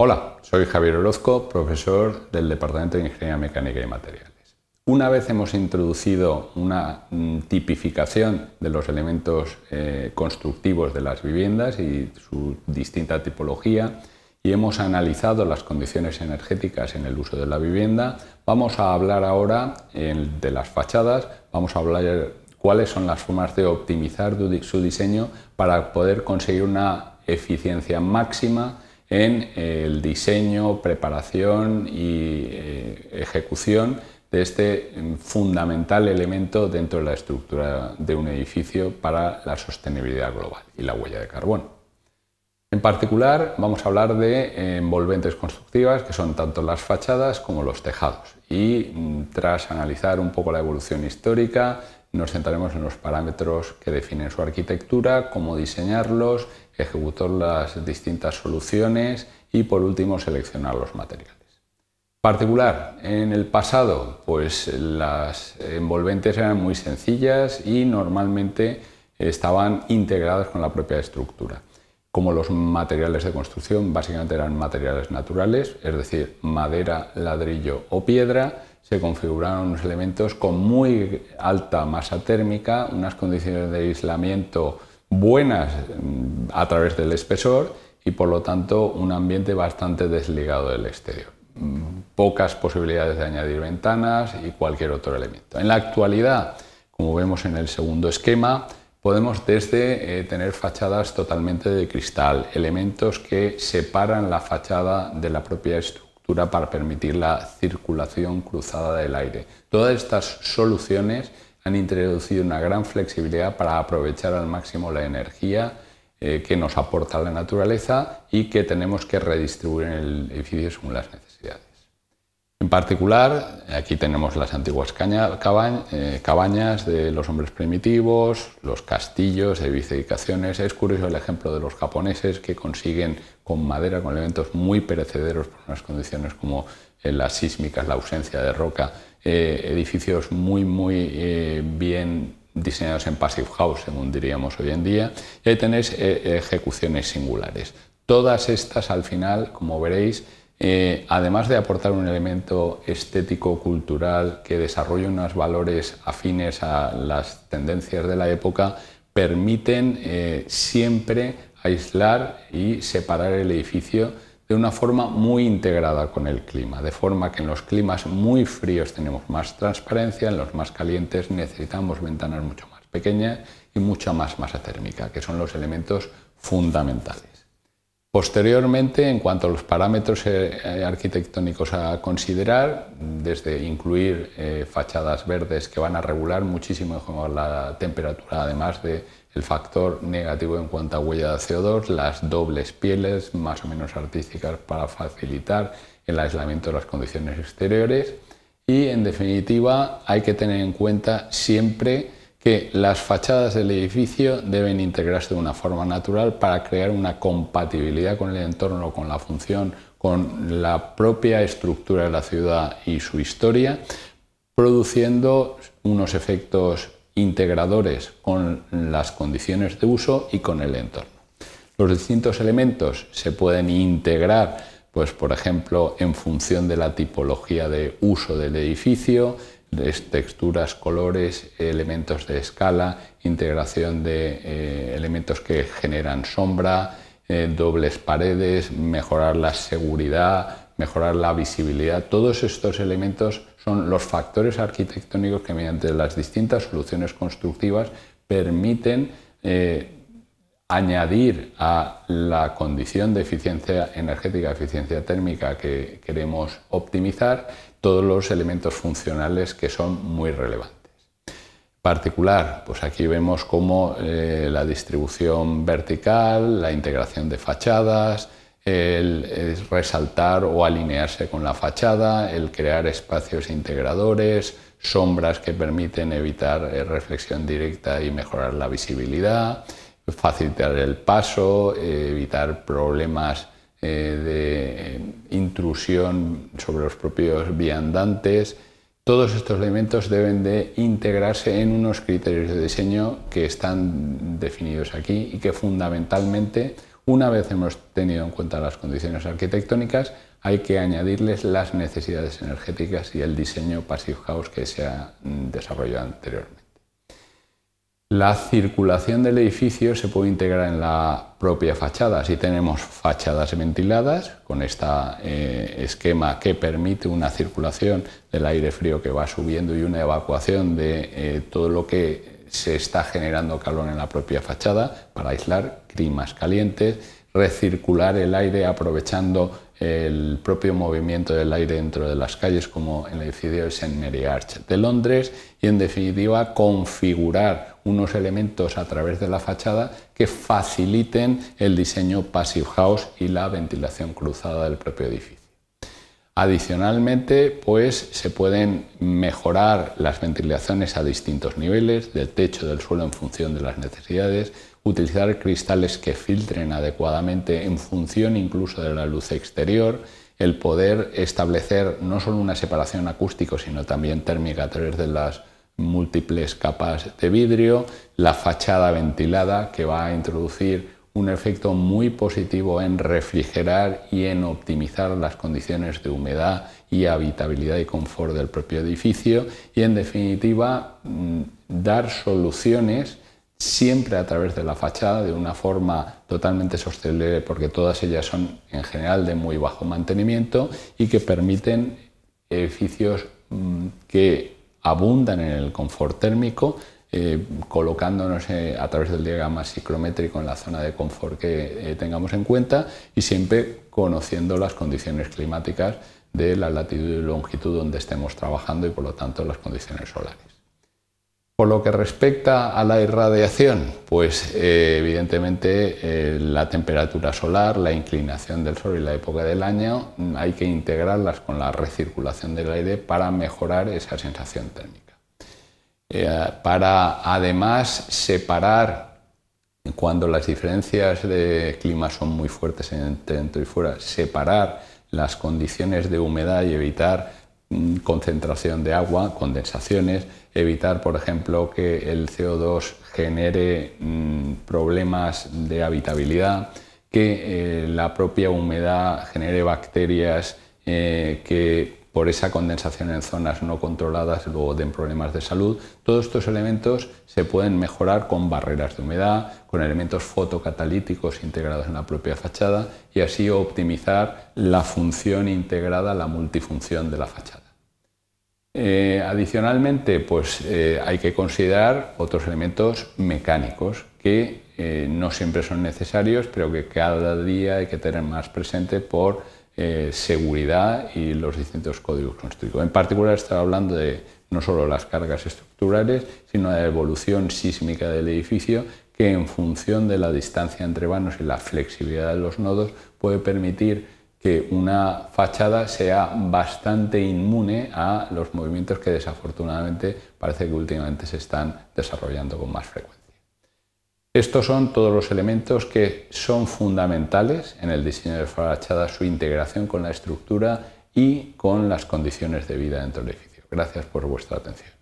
Hola, soy Javier Orozco, profesor del Departamento de Ingeniería Mecánica y Materiales. Una vez hemos introducido una mm, tipificación de los elementos eh, constructivos de las viviendas y su distinta tipología, y hemos analizado las condiciones energéticas en el uso de la vivienda, vamos a hablar ahora de las fachadas, vamos a hablar cuáles son las formas de optimizar su diseño para poder conseguir una eficiencia máxima en el diseño, preparación y eh, ejecución de este mm, fundamental elemento dentro de la estructura de un edificio para la sostenibilidad global y la huella de carbono. En particular, vamos a hablar de eh, envolventes constructivas, que son tanto las fachadas como los tejados. Y mm, tras analizar un poco la evolución histórica, nos centraremos en los parámetros que definen su arquitectura, cómo diseñarlos ejecutar las distintas soluciones y por último seleccionar los materiales. Particular, en el pasado pues las envolventes eran muy sencillas y normalmente estaban integradas con la propia estructura. Como los materiales de construcción básicamente eran materiales naturales, es decir, madera, ladrillo o piedra, se configuraron unos elementos con muy alta masa térmica, unas condiciones de aislamiento buenas mm, a través del espesor y por lo tanto un ambiente bastante desligado del exterior. Mm, pocas posibilidades de añadir ventanas y cualquier otro elemento. En la actualidad, como vemos en el segundo esquema, podemos desde eh, tener fachadas totalmente de cristal, elementos que separan la fachada de la propia estructura para permitir la circulación cruzada del aire. Todas estas soluciones han introducido una gran flexibilidad para aprovechar al máximo la energía eh, que nos aporta la naturaleza y que tenemos que redistribuir en el edificio según las necesidades. En particular, aquí tenemos las antiguas eh, cabañas de los hombres primitivos, los castillos, edificaciones. Es curioso el ejemplo de los japoneses que consiguen con madera, con elementos muy perecederos por unas condiciones como eh, las sísmicas, la ausencia de roca, eh, edificios muy, muy eh, bien diseñados en Passive House, según diríamos hoy en día, y ahí tenéis eh, ejecuciones singulares. Todas estas, al final, como veréis, además de aportar un elemento estético, cultural, que desarrolla unos valores afines a las tendencias de la época, permiten siempre aislar y separar el edificio de una forma muy integrada con el clima, de forma que en los climas muy fríos tenemos más transparencia, en los más calientes necesitamos ventanas mucho más pequeñas y mucha más masa térmica, que son los elementos fundamentales. Posteriormente, en cuanto a los parámetros eh, eh, arquitectónicos a considerar, desde incluir eh, fachadas verdes que van a regular muchísimo la temperatura, además del el factor negativo en cuanto a huella de CO2, las dobles pieles más o menos artísticas para facilitar el aislamiento de las condiciones exteriores y, en definitiva, hay que tener en cuenta siempre que las fachadas del edificio deben integrarse de una forma natural para crear una compatibilidad con el entorno, con la función, con la propia estructura de la ciudad y su historia, produciendo unos efectos integradores con las condiciones de uso y con el entorno. Los distintos elementos se pueden integrar, pues por ejemplo, en función de la tipología de uso del edificio, texturas, colores, elementos de escala, integración de eh, elementos que generan sombra, eh, dobles paredes, mejorar la seguridad, mejorar la visibilidad. Todos estos elementos son los factores arquitectónicos que mediante las distintas soluciones constructivas permiten eh, añadir a la condición de eficiencia energética, eficiencia térmica que queremos optimizar todos los elementos funcionales que son muy relevantes. Particular, pues aquí vemos cómo eh, la distribución vertical, la integración de fachadas, el, resaltar o alinearse con la fachada, el crear espacios integradores, sombras que permiten evitar eh, reflexión directa y mejorar la visibilidad, facilitar el paso, eh, evitar problemas eh, de intrusión sobre los propios viandantes. Todos estos elementos deben de integrarse en unos criterios de diseño que están definidos aquí y que fundamentalmente, una vez hemos tenido en cuenta las condiciones arquitectónicas, hay que añadirles las necesidades energéticas y el diseño passive house que se ha desarrollado anteriormente. La circulación del edificio se puede integrar en la propia fachada. Si tenemos fachadas ventiladas, con este esquema que permite una circulación del aire frío que va subiendo y una evacuación de eh, todo lo que se está generando calor en la propia fachada para aislar climas calientes, recircular el aire aprovechando el propio movimiento del aire dentro de las calles, como en el edificio de St. Mary Arch de Londres, y en definitiva configurar unos elementos a través de la fachada que faciliten el diseño passive house y la ventilación cruzada del propio edificio. Adicionalmente, pues se pueden mejorar las ventilaciones a distintos niveles, del techo, del suelo, en función de las necesidades, utilizar cristales que filtren adecuadamente en función incluso de la luz exterior, el poder establecer no solo una separación acústica sino también térmica a través de las múltiples capas de vidrio, la fachada ventilada que va a introducir un efecto muy positivo en refrigerar y en optimizar las condiciones de humedad y habitabilidad y confort del propio edificio y en definitiva mm, dar soluciones siempre a través de la fachada, de una forma totalmente sostenible, porque todas ellas son en general de muy bajo mantenimiento y que permiten edificios mm, que abundan en el confort térmico, eh, colocándonos eh, a través del diagrama psicrométrico en la zona de confort que eh, tengamos en cuenta y siempre conociendo las condiciones climáticas de la latitud y longitud donde estemos trabajando y por lo tanto las condiciones solares. Por lo que respecta a la irradiación, pues eh, evidentemente eh, la temperatura solar, la inclinación del sol y la época del año mm, hay que integrarlas con la recirculación del aire para mejorar esa sensación térmica. Eh, para además separar cuando las diferencias de clima son muy fuertes entre dentro y fuera, separar las condiciones de humedad y evitar concentración de agua, condensaciones, evitar, por ejemplo, que el CO2 genere mm, problemas de habitabilidad, que eh, la propia humedad genere bacterias eh, que por esa condensación en zonas no controladas, luego de problemas de salud. Todos estos elementos se pueden mejorar con barreras de humedad, con elementos fotocatalíticos integrados en la propia fachada y así optimizar la función integrada, la multifunción de la fachada. Eh, adicionalmente, pues eh, hay que considerar otros elementos mecánicos que eh, no siempre son necesarios, pero que cada día hay que tener más presente por eh, seguridad y los distintos códigos constructivos. En particular, estaba hablando de no solo las cargas estructurales, sino de la evolución sísmica del edificio, que en función de la distancia entre vanos y la flexibilidad de los nodos puede permitir que una fachada sea bastante inmune a los movimientos que desafortunadamente parece que últimamente se están desarrollando con más frecuencia. Estos son todos los elementos que son fundamentales en el diseño de fachada, su integración con la estructura y con las condiciones de vida dentro del edificio. Gracias por vuestra atención.